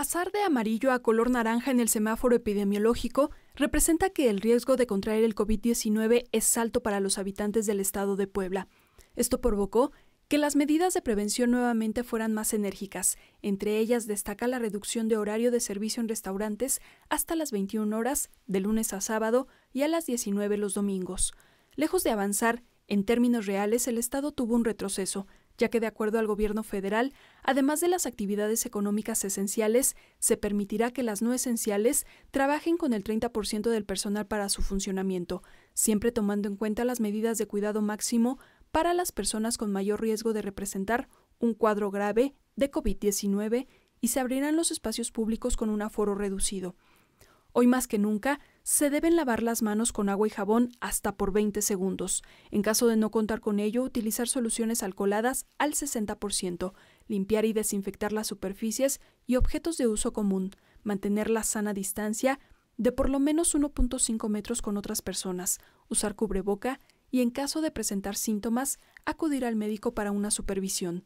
Pasar de amarillo a color naranja en el semáforo epidemiológico representa que el riesgo de contraer el COVID-19 es alto para los habitantes del estado de Puebla. Esto provocó que las medidas de prevención nuevamente fueran más enérgicas. Entre ellas destaca la reducción de horario de servicio en restaurantes hasta las 21 horas de lunes a sábado y a las 19 los domingos. Lejos de avanzar, en términos reales el Estado tuvo un retroceso, ya que de acuerdo al gobierno federal, además de las actividades económicas esenciales, se permitirá que las no esenciales trabajen con el 30% del personal para su funcionamiento, siempre tomando en cuenta las medidas de cuidado máximo para las personas con mayor riesgo de representar un cuadro grave de COVID-19 y se abrirán los espacios públicos con un aforo reducido. Hoy más que nunca, se deben lavar las manos con agua y jabón hasta por 20 segundos. En caso de no contar con ello, utilizar soluciones alcoholadas al 60%, limpiar y desinfectar las superficies y objetos de uso común, mantener la sana distancia de por lo menos 1.5 metros con otras personas, usar cubreboca y en caso de presentar síntomas, acudir al médico para una supervisión.